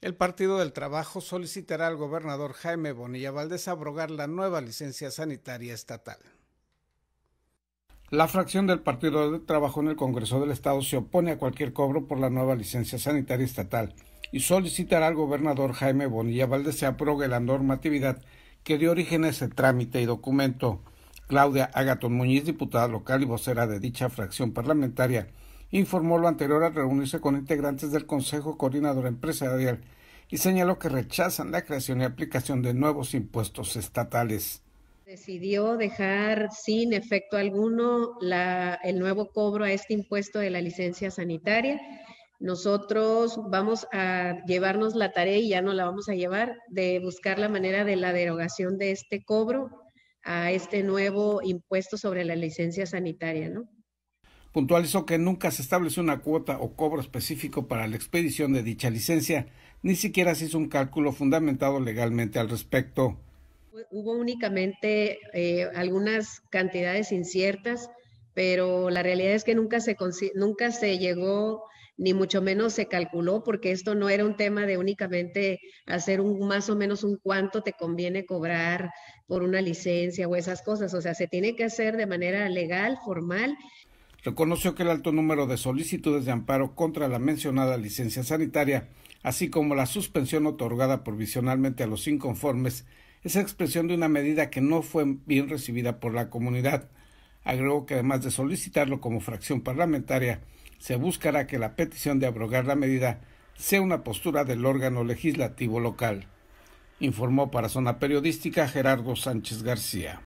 El Partido del Trabajo solicitará al gobernador Jaime Bonilla Valdés abrogar la nueva licencia sanitaria estatal. La fracción del Partido del Trabajo en el Congreso del Estado se opone a cualquier cobro por la nueva licencia sanitaria estatal y solicitará al gobernador Jaime Bonilla Valdés se abrogue la normatividad que dio origen a ese trámite y documento. Claudia Agatón Muñiz, diputada local y vocera de dicha fracción parlamentaria, informó lo anterior al reunirse con integrantes del Consejo Coordinador Empresarial y señaló que rechazan la creación y aplicación de nuevos impuestos estatales. Decidió dejar sin efecto alguno la, el nuevo cobro a este impuesto de la licencia sanitaria. Nosotros vamos a llevarnos la tarea y ya no la vamos a llevar de buscar la manera de la derogación de este cobro a este nuevo impuesto sobre la licencia sanitaria, ¿no? puntualizó que nunca se estableció una cuota o cobro específico para la expedición de dicha licencia, ni siquiera se hizo un cálculo fundamentado legalmente al respecto. Hubo únicamente eh, algunas cantidades inciertas, pero la realidad es que nunca se, nunca se llegó ni mucho menos se calculó, porque esto no era un tema de únicamente hacer un más o menos un cuánto te conviene cobrar por una licencia o esas cosas. O sea, se tiene que hacer de manera legal, formal, reconoció que el alto número de solicitudes de amparo contra la mencionada licencia sanitaria, así como la suspensión otorgada provisionalmente a los inconformes, es expresión de una medida que no fue bien recibida por la comunidad. Agregó que además de solicitarlo como fracción parlamentaria, se buscará que la petición de abrogar la medida sea una postura del órgano legislativo local. Informó para Zona Periodística Gerardo Sánchez García.